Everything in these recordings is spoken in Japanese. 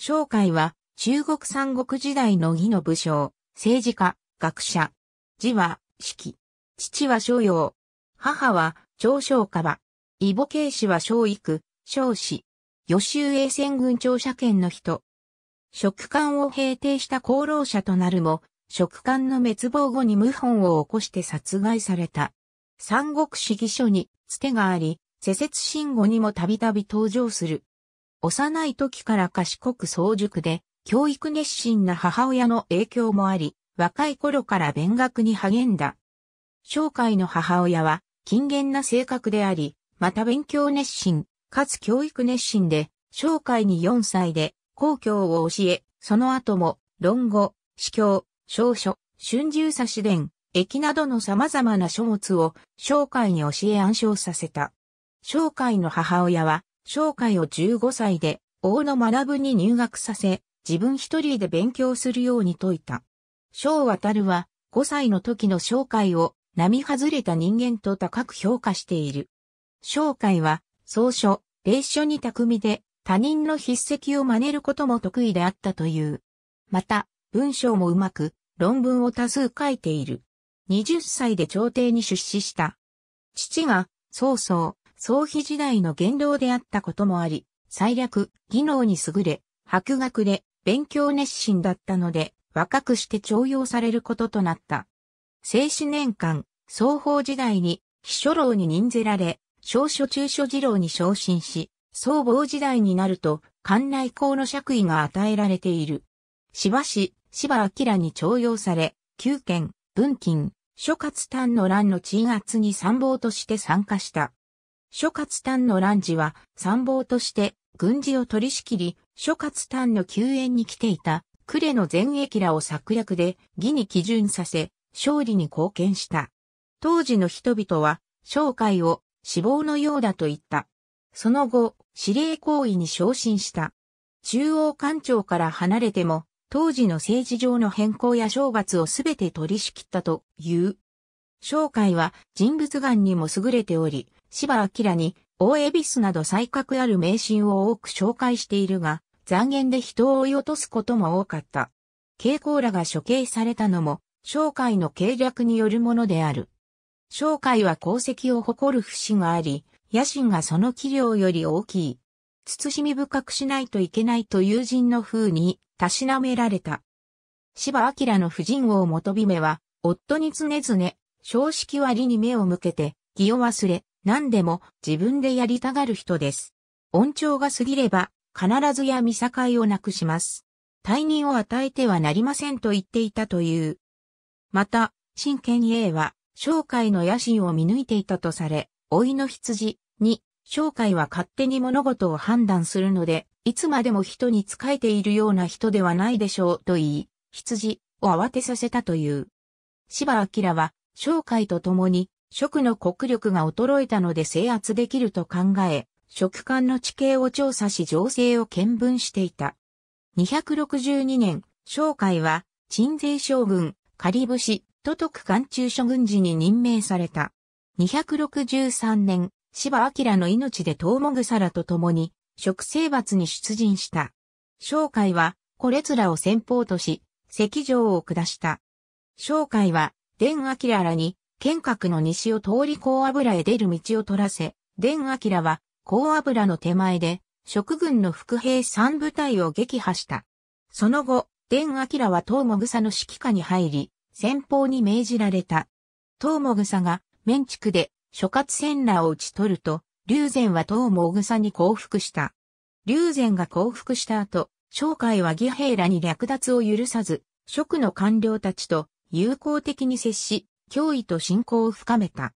商会は中国三国時代の義の武将、政治家、学者。字は、四季。父は商用。母は、長商川。異母慶氏は商育、商氏。予習衛戦軍長者権の人。職官を平定した功労者となるも、職官の滅亡後に謀反を起こして殺害された。三国史義書に、つてがあり、世説信語にもたびたび登場する。幼い時から賢く早熟で、教育熱心な母親の影響もあり、若い頃から勉学に励んだ。紹介の母親は、勤厳な性格であり、また勉強熱心、かつ教育熱心で、紹介に4歳で、公共を教え、その後も、論語、司教、小書、春秋差し伝、駅などの様々な書物を紹介に教え暗唱させた。商会の母親は生会を15歳で、大野学に入学させ、自分一人で勉強するように説いた。小渡るは、5歳の時の生会を、並外れた人間と高く評価している。生会は、草書、霊書に巧みで、他人の筆跡を真似ることも得意であったという。また、文章もうまく、論文を多数書いている。20歳で朝廷に出資した。父が、曹操、総妃時代の元老であったこともあり、最略、技能に優れ、博学で勉強熱心だったので、若くして徴用されることとなった。正史年間、双方時代に、秘書郎に任ぜられ、少書中書次郎に昇進し、双方時代になると、館内校の爵位が与えられている。芝し、芝明に徴用され、九県、文金、諸葛丹の乱の鎮圧に参謀として参加した。諸葛丹の乱時は参謀として軍事を取り仕切り、諸葛丹の救援に来ていた呉の前駅らを策略で義に基準させ、勝利に貢献した。当時の人々は、商会を死亡のようだと言った。その後、司令行為に昇進した。中央官庁から離れても、当時の政治上の変更や懲罰をすべて取り仕切ったという。商会は人物眼にも優れており、芝明に、大恵比寿など才覚ある名神を多く紹介しているが、残言で人を追い落とすことも多かった。慶光らが処刑されたのも、商会の計略によるものである。商会は功績を誇る節があり、野心がその器量より大きい。慎み深くしないといけないと友人の風に、たしなめられた。芝明の婦人王元姫は、夫に常々、正式割に目を向けて、気を忘れ、何でも自分でやりたがる人です。恩調が過ぎれば、必ずや見境をなくします。退任を与えてはなりませんと言っていたという。また、真剣 A は、商会の野心を見抜いていたとされ、老いの羊に、商会は勝手に物事を判断するので、いつまでも人に仕えているような人ではないでしょうと言い、羊を慌てさせたという。芝明は、商会と共に食の国力が衰えたので制圧できると考え、食官の地形を調査し情勢を見分していた。262年、商会は、鎮西将軍、狩武士、都督官中諸軍事に任命された。263年、芝明の命で東もぐさらと共に、食生罰に出陣した。商会は、これつらを先方とし、石城を下した。商会は、伝明らに、剣閣の西を通り高油へ出る道を取らせ、伝明は高油の手前で、職軍の副兵三部隊を撃破した。その後、伝明は東もぐさの指揮下に入り、先方に命じられた。東もぐさが、面区で、諸葛戦羅を討ち取ると、龍禅は東もぐさに降伏した。龍禅が降伏した後、商会は義兵らに略奪を許さず、職の官僚たちと友好的に接し、脅威と信仰を深めた。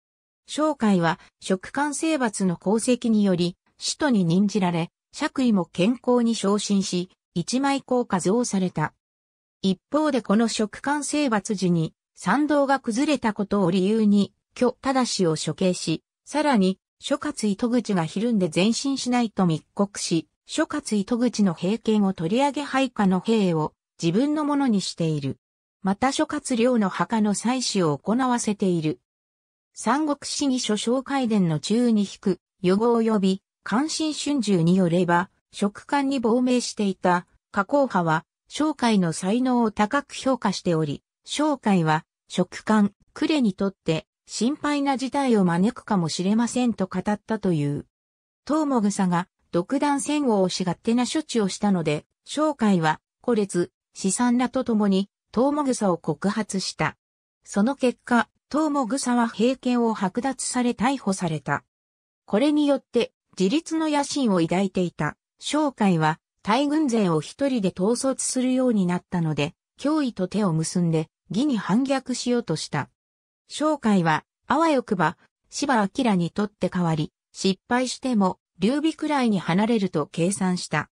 商会は、職官征伐の功績により、使徒に任じられ、爵位も健康に昇進し、一枚硬化増された。一方でこの職官征伐時に、賛同が崩れたことを理由に、虚忠を処刑し、さらに、諸葛糸口がひるんで前進しないと密告し、諸葛糸口の兵権を取り上げ配下の兵を自分のものにしている。また諸葛亮の墓の祭祀を行わせている。三国志義書紹会伝の中に引く、予防及び、関心春秋によれば、食官に亡命していた、加工派は、商会の才能を高く評価しており、商会は、食官、呉にとって、心配な事態を招くかもしれませんと語ったという。東も草が、独断戦後をし勝手な処置をしたので、商会は、孤列、資産らと共に、トウモグサを告発した。その結果、トウモグサは平権を剥奪され逮捕された。これによって自立の野心を抱いていた商会は大軍勢を一人で統率するようになったので、脅威と手を結んで義に反逆しようとした。商会はあわよくば芝明にとって代わり、失敗しても劉備くらいに離れると計算した。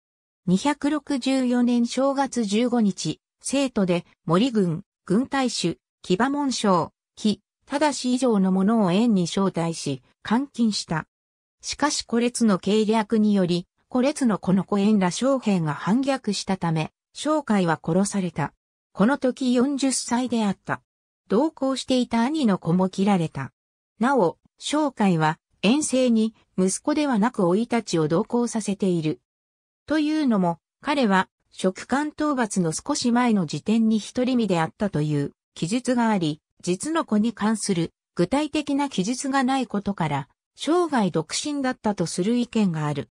264年正月15日、生徒で森軍、軍隊主、騎馬門将、騎、ただし以上のものを縁に招待し、監禁した。しかし古列の計略により、古列のこの古縁ら将兵が反逆したため、将海は殺された。この時40歳であった。同行していた兄の子も切られた。なお、将海は遠征に息子ではなく老いたちを同行させている。というのも、彼は職官討伐の少し前の時点に一人身であったという記述があり、実の子に関する具体的な記述がないことから、生涯独身だったとする意見がある。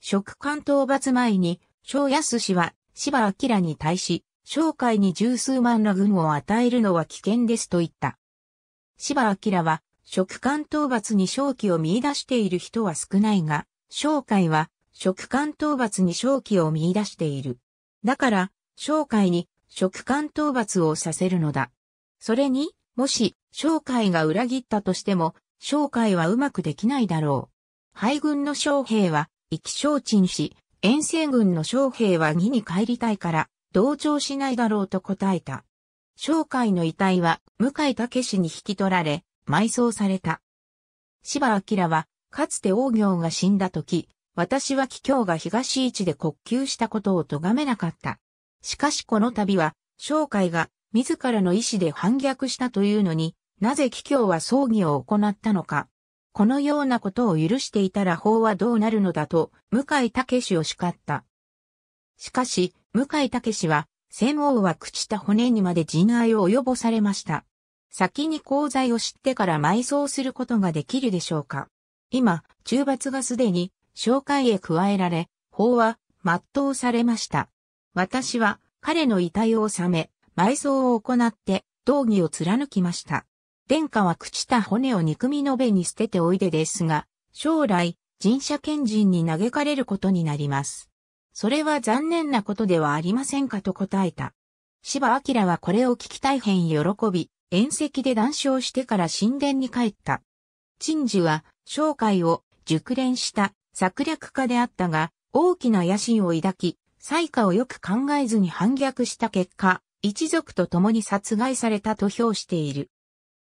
職官討伐前に、小安氏は芝明に対し、商会に十数万の軍を与えるのは危険ですと言った。芝明は、職官討伐に正気を見出している人は少ないが、商会は、職官討伐に正気を見出している。だから、商会に職官討伐をさせるのだ。それに、もし、商会が裏切ったとしても、商会はうまくできないだろう。敗軍の将兵は、意気消沈し、遠征軍の将兵は義に帰りたいから、同調しないだろうと答えた。商会の遺体は、向井武氏に引き取られ、埋葬された。芝明は、かつて王行が死んだ時、私は桔梗が東市で国球したことを咎めなかった。しかしこの度は、商会が自らの意思で反逆したというのに、なぜ桔梗は葬儀を行ったのか。このようなことを許していたら法はどうなるのだと、向井武を叱った。しかし、向井武は、戦王は朽ちた骨にまで人愛を及ぼされました。先に功罪を知ってから埋葬することができるでしょうか。今、中罰がすでに紹介へ加えられ、法は全うされました。私は彼の遺体を収め、埋葬を行って道義を貫きました。殿下は朽ちた骨を憎みのべに捨てておいでですが、将来、神社賢人に嘆かれることになります。それは残念なことではありませんかと答えた。芝明はこれを聞き大変喜び、宴席で談笑してから神殿に帰った。陳寿は、生涯を熟練した策略家であったが、大きな野心を抱き、最下をよく考えずに反逆した結果、一族と共に殺害されたと評している。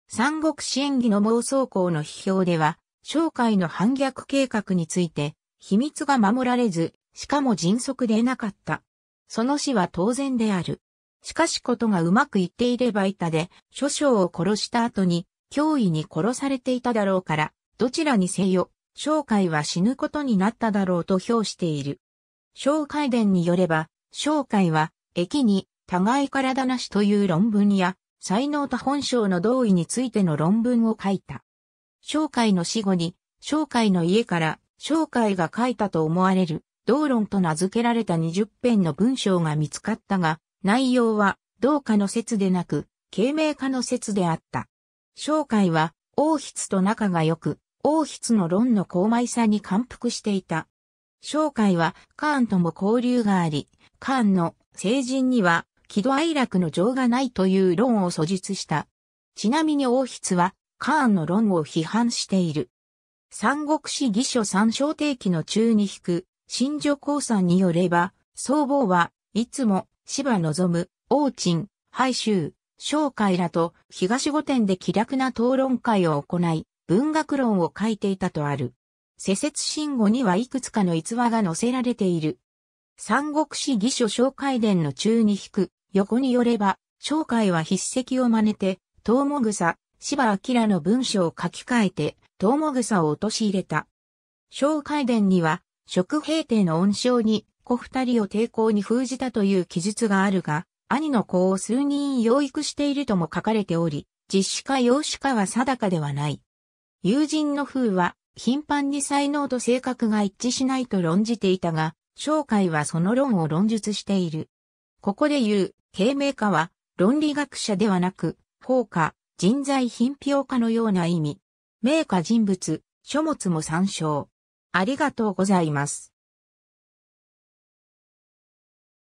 三国志演義の妄想校の批評では、商会の反逆計画について、秘密が守られず、しかも迅速でなかった。その死は当然である。しかしことがうまくいっていれば板で、諸将を殺した後に、脅威に殺されていただろうから、どちらにせよ、商海は死ぬことになっただろうと評している。紹介伝によれば、商海は、駅に、互い体なしという論文や、才能と本性の同意についての論文を書いた。商海の死後に、商海の家から、商海が書いたと思われる、道論と名付けられた20編の文章が見つかったが、内容は、同化の説でなく、経明化の説であった。商海は、王筆と仲が良く、王筆の論の高邁さに感服していた。商会はカーンとも交流があり、カーンの成人には喜怒哀楽の情がないという論を素実した。ちなみに王筆はカーンの論を批判している。三国志義書三小定期の中に引く、新女公算によれば、僧帽はいつも芝望、む、王鎮、廃衆、商会らと東御殿で気楽な討論会を行い、文学論を書いていたとある。施設信語にはいくつかの逸話が載せられている。三国志義書紹介伝の中に引く、横によれば、紹介は筆跡を真似て、東モグサ、芝明の文章を書き換えて、東モグサを陥れた。紹介伝には、食平定の恩賞に、子二人を抵抗に封じたという記述があるが、兄の子を数人養育しているとも書かれており、実子か養子かは定かではない。友人の風は、頻繁に才能と性格が一致しないと論じていたが、紹介はその論を論述している。ここで言う、啓明化は、論理学者ではなく、法科、人材品評家のような意味。名家人物、書物も参照。ありがとうございます。